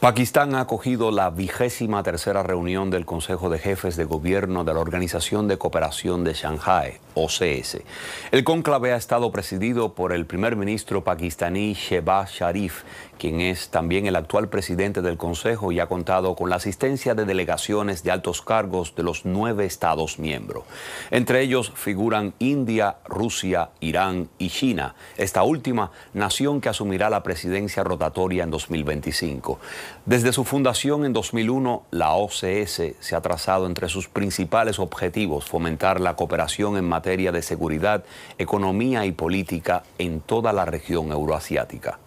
Pakistán ha acogido la vigésima tercera reunión del Consejo de Jefes de Gobierno de la Organización de Cooperación de Shanghái. OCS. El cónclave ha estado presidido por el primer ministro pakistaní Shehbaz Sharif, quien es también el actual presidente del Consejo y ha contado con la asistencia de delegaciones de altos cargos de los nueve estados miembros. Entre ellos figuran India, Rusia, Irán y China, esta última nación que asumirá la presidencia rotatoria en 2025. Desde su fundación en 2001, la OCS se ha trazado entre sus principales objetivos fomentar la cooperación en materia de seguridad, economía y política en toda la región euroasiática.